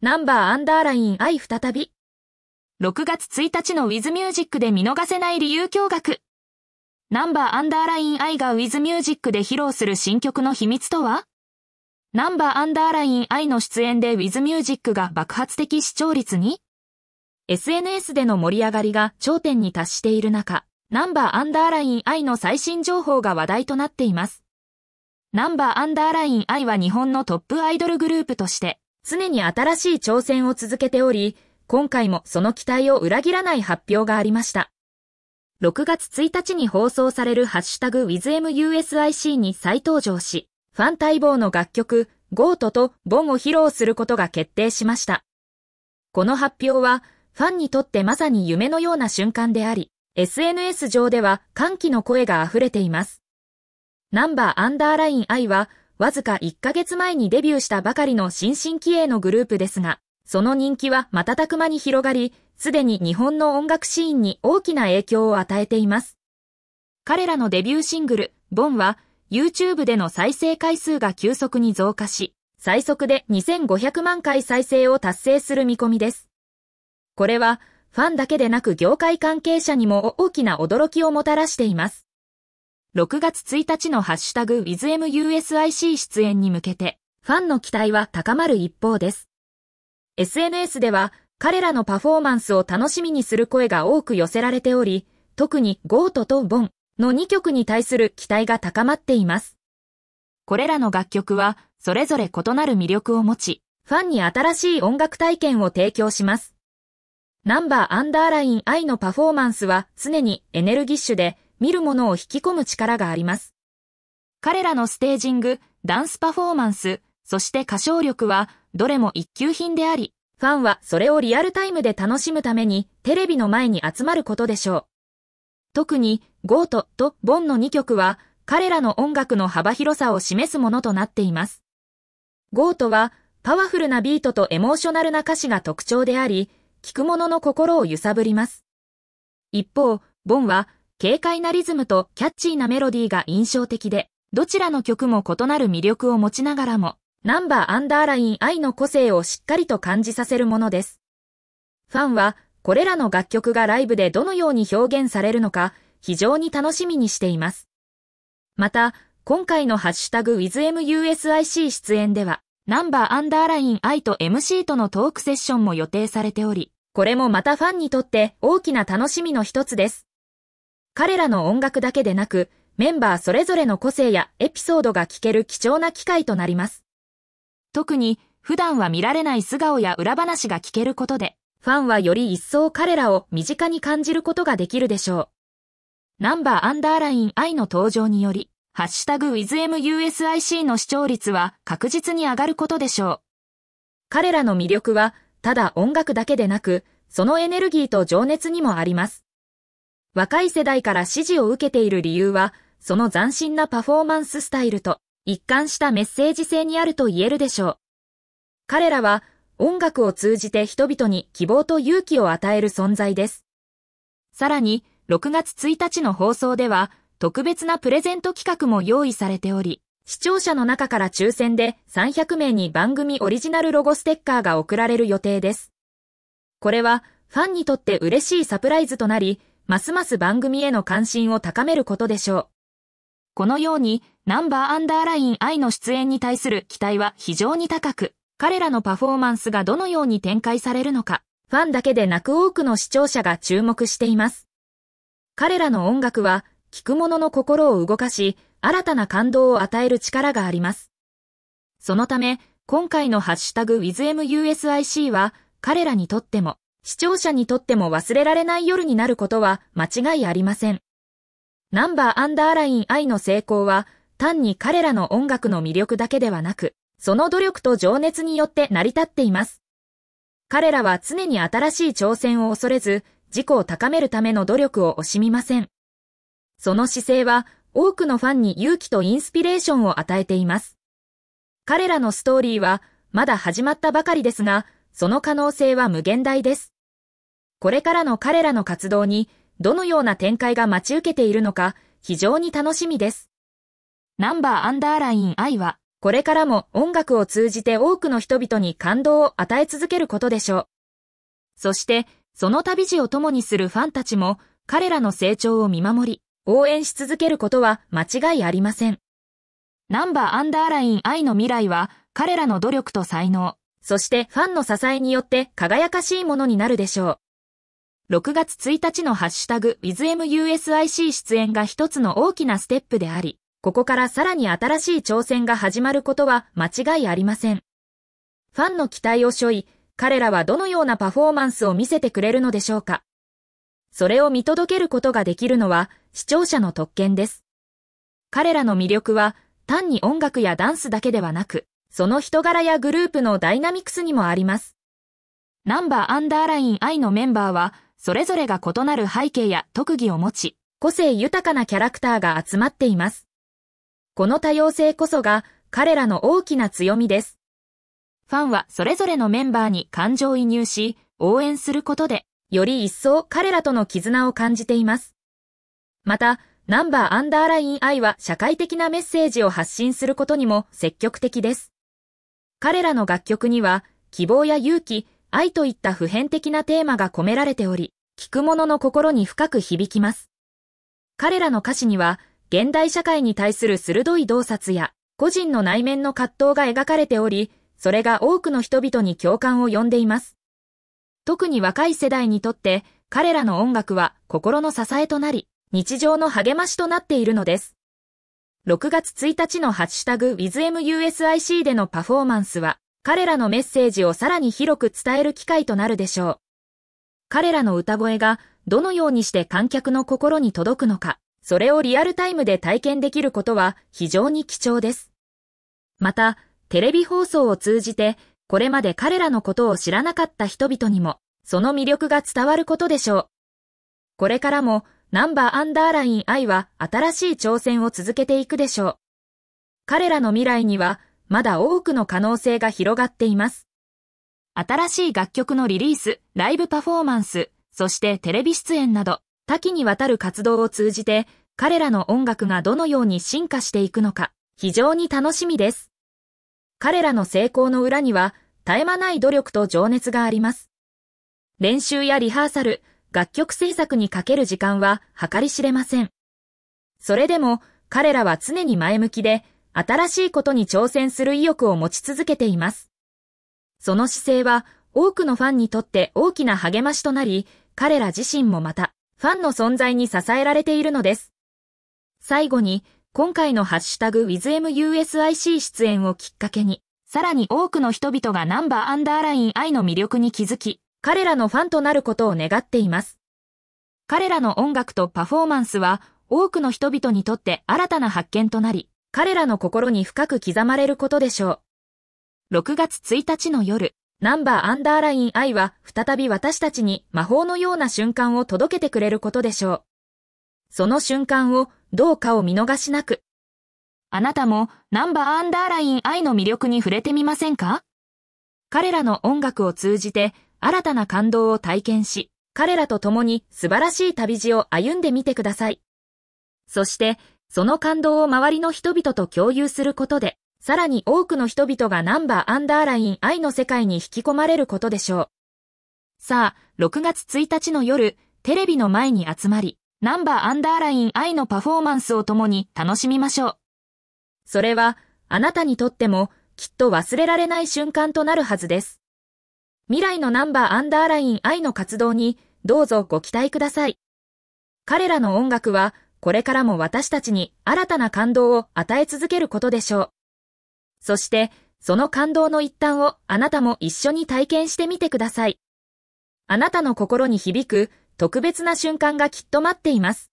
ナンバーアンダーライン I 再び。6月1日の w i ズミ Music で見逃せない理由驚愕。ナンバーアンダーライン I が w i ズミ Music で披露する新曲の秘密とはナンバーアンダーライン I の出演で w i ズミ Music が爆発的視聴率に ?SNS での盛り上がりが頂点に達している中、ナンバーアンダーライン I の最新情報が話題となっています。ナンバーアンダーライン I は日本のトップアイドルグループとして、常に新しい挑戦を続けており、今回もその期待を裏切らない発表がありました。6月1日に放送されるハッシュタグ WithMUSIC に再登場し、ファン待望の楽曲、ゴートとボンを披露することが決定しました。この発表は、ファンにとってまさに夢のような瞬間であり、SNS 上では歓喜の声が溢れています。ナンバーアンダーライン I は、わずか1ヶ月前にデビューしたばかりの新進気鋭のグループですが、その人気は瞬く間に広がり、すでに日本の音楽シーンに大きな影響を与えています。彼らのデビューシングル、ボンは、YouTube での再生回数が急速に増加し、最速で2500万回再生を達成する見込みです。これは、ファンだけでなく業界関係者にも大きな驚きをもたらしています。6月1日のハッシュタグ WithMUSIC 出演に向けて、ファンの期待は高まる一方です。SNS では、彼らのパフォーマンスを楽しみにする声が多く寄せられており、特にゴートとボンの2曲に対する期待が高まっています。これらの楽曲は、それぞれ異なる魅力を持ち、ファンに新しい音楽体験を提供します。ナンバーアンダーライン I のパフォーマンスは常にエネルギッシュで、見るものを引き込む力があります。彼らのステージング、ダンスパフォーマンス、そして歌唱力は、どれも一級品であり、ファンはそれをリアルタイムで楽しむために、テレビの前に集まることでしょう。特に、ゴートとボンの2曲は、彼らの音楽の幅広さを示すものとなっています。ゴートは、パワフルなビートとエモーショナルな歌詞が特徴であり、聴く者の心を揺さぶります。一方、ボンは、軽快なリズムとキャッチーなメロディーが印象的で、どちらの曲も異なる魅力を持ちながらも、ナンバーアンダーライン愛の個性をしっかりと感じさせるものです。ファンは、これらの楽曲がライブでどのように表現されるのか、非常に楽しみにしています。また、今回のハッシュタグ WithMUSIC 出演では、ナンバーアンダーラインイと MC とのトークセッションも予定されており、これもまたファンにとって大きな楽しみの一つです。彼らの音楽だけでなく、メンバーそれぞれの個性やエピソードが聞ける貴重な機会となります。特に、普段は見られない素顔や裏話が聞けることで、ファンはより一層彼らを身近に感じることができるでしょう。ナンバーアンダーライン I の登場により、ハッシュタグ WithMUSIC の視聴率は確実に上がることでしょう。彼らの魅力は、ただ音楽だけでなく、そのエネルギーと情熱にもあります。若い世代から支持を受けている理由は、その斬新なパフォーマンススタイルと一貫したメッセージ性にあると言えるでしょう。彼らは音楽を通じて人々に希望と勇気を与える存在です。さらに、6月1日の放送では、特別なプレゼント企画も用意されており、視聴者の中から抽選で300名に番組オリジナルロゴステッカーが送られる予定です。これはファンにとって嬉しいサプライズとなり、ますます番組への関心を高めることでしょう。このように、ナンバーアンダーライン愛の出演に対する期待は非常に高く、彼らのパフォーマンスがどのように展開されるのか、ファンだけでなく多くの視聴者が注目しています。彼らの音楽は、聴く者の心を動かし、新たな感動を与える力があります。そのため、今回のハッシュタグ WithMUSIC は、彼らにとっても、視聴者にとっても忘れられない夜になることは間違いありません。ナンバーアンダーライン愛の成功は、単に彼らの音楽の魅力だけではなく、その努力と情熱によって成り立っています。彼らは常に新しい挑戦を恐れず、自己を高めるための努力を惜しみません。その姿勢は、多くのファンに勇気とインスピレーションを与えています。彼らのストーリーは、まだ始まったばかりですが、その可能性は無限大です。これからの彼らの活動にどのような展開が待ち受けているのか非常に楽しみです。ナンバーアンダーライン I はこれからも音楽を通じて多くの人々に感動を与え続けることでしょう。そしてその旅路を共にするファンたちも彼らの成長を見守り、応援し続けることは間違いありません。ナンバーアンダーライン I の未来は彼らの努力と才能、そしてファンの支えによって輝かしいものになるでしょう。6月1日のハッシュタグ WithMUSIC 出演が一つの大きなステップであり、ここからさらに新しい挑戦が始まることは間違いありません。ファンの期待を背負い、彼らはどのようなパフォーマンスを見せてくれるのでしょうか。それを見届けることができるのは視聴者の特権です。彼らの魅力は単に音楽やダンスだけではなく、その人柄やグループのダイナミクスにもあります。ナンバーアンダーライン I のメンバーは、それぞれが異なる背景や特技を持ち、個性豊かなキャラクターが集まっています。この多様性こそが彼らの大きな強みです。ファンはそれぞれのメンバーに感情移入し、応援することで、より一層彼らとの絆を感じています。また、ナンバーアンダーライン I は社会的なメッセージを発信することにも積極的です。彼らの楽曲には、希望や勇気、愛といった普遍的なテーマが込められており、聞く者の心に深く響きます。彼らの歌詞には、現代社会に対する鋭い洞察や、個人の内面の葛藤が描かれており、それが多くの人々に共感を呼んでいます。特に若い世代にとって、彼らの音楽は心の支えとなり、日常の励ましとなっているのです。6月1日のハッシュタグ WithMUSIC でのパフォーマンスは、彼らのメッセージをさらに広く伝える機会となるでしょう。彼らの歌声がどのようにして観客の心に届くのか、それをリアルタイムで体験できることは非常に貴重です。また、テレビ放送を通じて、これまで彼らのことを知らなかった人々にも、その魅力が伝わることでしょう。これからも、ナンバーアンダーライン I は新しい挑戦を続けていくでしょう。彼らの未来には、まだ多くの可能性が広がっています。新しい楽曲のリリース、ライブパフォーマンス、そしてテレビ出演など、多岐にわたる活動を通じて、彼らの音楽がどのように進化していくのか、非常に楽しみです。彼らの成功の裏には、絶え間ない努力と情熱があります。練習やリハーサル、楽曲制作にかける時間は計り知れません。それでも、彼らは常に前向きで、新しいことに挑戦する意欲を持ち続けています。その姿勢は多くのファンにとって大きな励ましとなり、彼ら自身もまたファンの存在に支えられているのです。最後に、今回のハッシュタグ WithMUSIC 出演をきっかけに、さらに多くの人々がナンバーアンダーライン I の魅力に気づき、彼らのファンとなることを願っています。彼らの音楽とパフォーマンスは多くの人々にとって新たな発見となり、彼らの心に深く刻まれることでしょう。6月1日の夜、ナンバーアンダーライン I は再び私たちに魔法のような瞬間を届けてくれることでしょう。その瞬間をどうかを見逃しなく。あなたもナンバーアンダーライン I の魅力に触れてみませんか彼らの音楽を通じて新たな感動を体験し、彼らと共に素晴らしい旅路を歩んでみてください。そしてその感動を周りの人々と共有することで、さらに多くの人々がナンバーアンダーライン愛の世界に引き込まれることでしょう。さあ、6月1日の夜、テレビの前に集まり、ナンバーアンダーライン愛のパフォーマンスを共に楽しみましょう。それは、あなたにとっても、きっと忘れられない瞬間となるはずです。未来のナンバーアンダーライン愛の活動に、どうぞご期待ください。彼らの音楽は、これからも私たちに新たな感動を与え続けることでしょう。そして、その感動の一端をあなたも一緒に体験してみてください。あなたの心に響く特別な瞬間がきっと待っています。